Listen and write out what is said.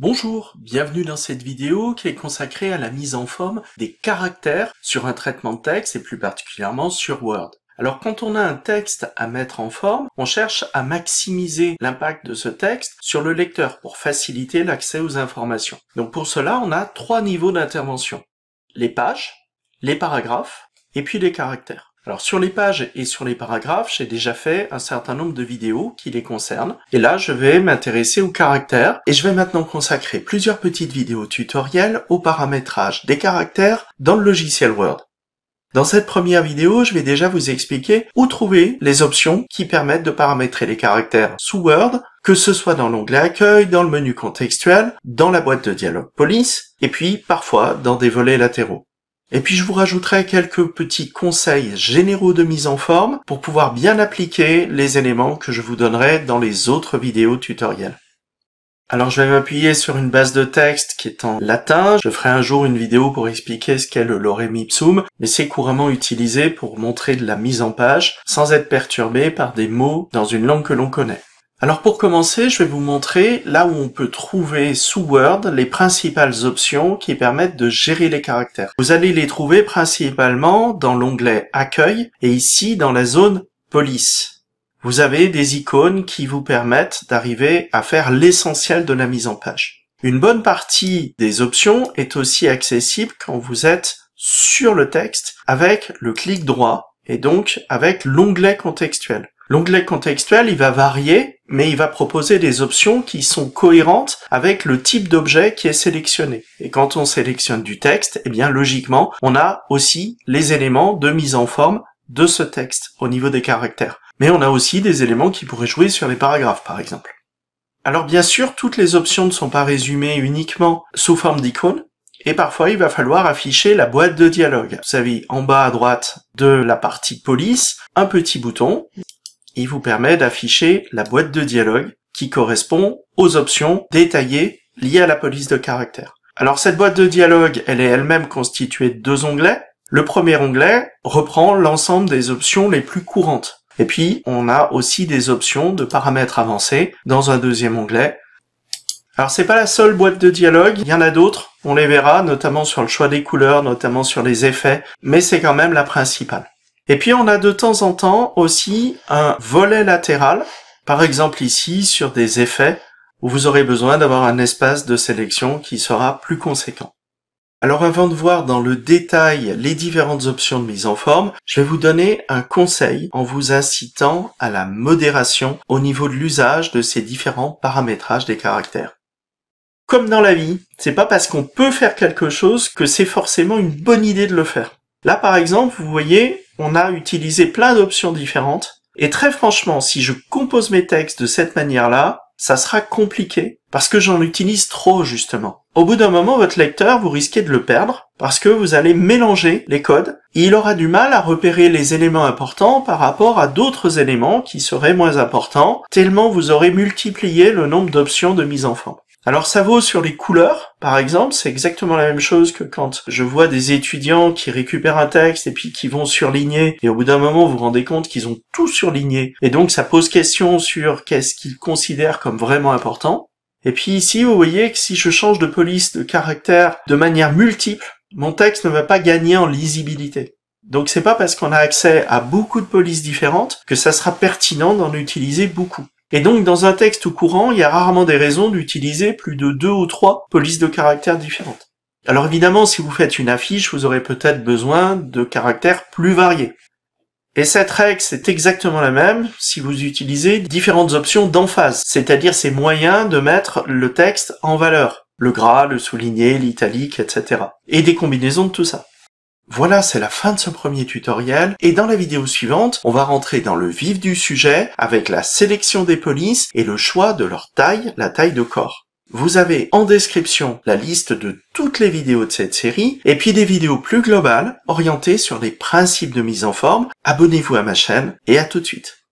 Bonjour, bienvenue dans cette vidéo qui est consacrée à la mise en forme des caractères sur un traitement de texte et plus particulièrement sur Word. Alors quand on a un texte à mettre en forme, on cherche à maximiser l'impact de ce texte sur le lecteur pour faciliter l'accès aux informations. Donc pour cela, on a trois niveaux d'intervention. Les pages, les paragraphes et puis les caractères. Alors sur les pages et sur les paragraphes, j'ai déjà fait un certain nombre de vidéos qui les concernent. Et là, je vais m'intéresser aux caractères. Et je vais maintenant consacrer plusieurs petites vidéos tutoriels au paramétrage des caractères dans le logiciel Word. Dans cette première vidéo, je vais déjà vous expliquer où trouver les options qui permettent de paramétrer les caractères sous Word, que ce soit dans l'onglet Accueil, dans le menu contextuel, dans la boîte de dialogue Police, et puis parfois dans des volets latéraux. Et puis je vous rajouterai quelques petits conseils généraux de mise en forme pour pouvoir bien appliquer les éléments que je vous donnerai dans les autres vidéos tutoriels. Alors je vais m'appuyer sur une base de texte qui est en latin. Je ferai un jour une vidéo pour expliquer ce qu'est le lorem ipsum, mais c'est couramment utilisé pour montrer de la mise en page sans être perturbé par des mots dans une langue que l'on connaît. Alors pour commencer, je vais vous montrer là où on peut trouver sous Word les principales options qui permettent de gérer les caractères. Vous allez les trouver principalement dans l'onglet Accueil et ici dans la zone Police. Vous avez des icônes qui vous permettent d'arriver à faire l'essentiel de la mise en page. Une bonne partie des options est aussi accessible quand vous êtes sur le texte avec le clic droit et donc avec l'onglet contextuel. L'onglet contextuel, il va varier, mais il va proposer des options qui sont cohérentes avec le type d'objet qui est sélectionné. Et quand on sélectionne du texte, eh bien, logiquement, on a aussi les éléments de mise en forme de ce texte au niveau des caractères. Mais on a aussi des éléments qui pourraient jouer sur les paragraphes, par exemple. Alors bien sûr, toutes les options ne sont pas résumées uniquement sous forme d'icônes, et parfois il va falloir afficher la boîte de dialogue. Vous savez, en bas à droite de la partie police, un petit bouton il vous permet d'afficher la boîte de dialogue qui correspond aux options détaillées liées à la police de caractère. Alors cette boîte de dialogue, elle est elle-même constituée de deux onglets. Le premier onglet reprend l'ensemble des options les plus courantes. Et puis, on a aussi des options de paramètres avancés dans un deuxième onglet. Alors c'est pas la seule boîte de dialogue, il y en a d'autres, on les verra, notamment sur le choix des couleurs, notamment sur les effets, mais c'est quand même la principale. Et puis on a de temps en temps aussi un volet latéral, par exemple ici sur des effets où vous aurez besoin d'avoir un espace de sélection qui sera plus conséquent. Alors avant de voir dans le détail les différentes options de mise en forme, je vais vous donner un conseil en vous incitant à la modération au niveau de l'usage de ces différents paramétrages des caractères. Comme dans la vie, c'est pas parce qu'on peut faire quelque chose que c'est forcément une bonne idée de le faire. Là par exemple, vous voyez, on a utilisé plein d'options différentes. Et très franchement, si je compose mes textes de cette manière-là, ça sera compliqué parce que j'en utilise trop justement. Au bout d'un moment, votre lecteur, vous risquez de le perdre parce que vous allez mélanger les codes et il aura du mal à repérer les éléments importants par rapport à d'autres éléments qui seraient moins importants, tellement vous aurez multiplié le nombre d'options de mise en forme. Alors ça vaut sur les couleurs, par exemple, c'est exactement la même chose que quand je vois des étudiants qui récupèrent un texte et puis qui vont surligner, et au bout d'un moment vous vous rendez compte qu'ils ont tout surligné, et donc ça pose question sur qu'est-ce qu'ils considèrent comme vraiment important. Et puis ici vous voyez que si je change de police de caractère de manière multiple, mon texte ne va pas gagner en lisibilité. Donc c'est pas parce qu'on a accès à beaucoup de polices différentes que ça sera pertinent d'en utiliser beaucoup. Et donc, dans un texte courant, il y a rarement des raisons d'utiliser plus de deux ou trois polices de caractères différentes. Alors évidemment, si vous faites une affiche, vous aurez peut-être besoin de caractères plus variés. Et cette règle, c'est exactement la même si vous utilisez différentes options d'emphase, c'est-à-dire ces moyens de mettre le texte en valeur, le gras, le souligné, l'italique, etc. Et des combinaisons de tout ça. Voilà, c'est la fin de ce premier tutoriel, et dans la vidéo suivante, on va rentrer dans le vif du sujet avec la sélection des polices et le choix de leur taille, la taille de corps. Vous avez en description la liste de toutes les vidéos de cette série, et puis des vidéos plus globales, orientées sur les principes de mise en forme. Abonnez-vous à ma chaîne, et à tout de suite.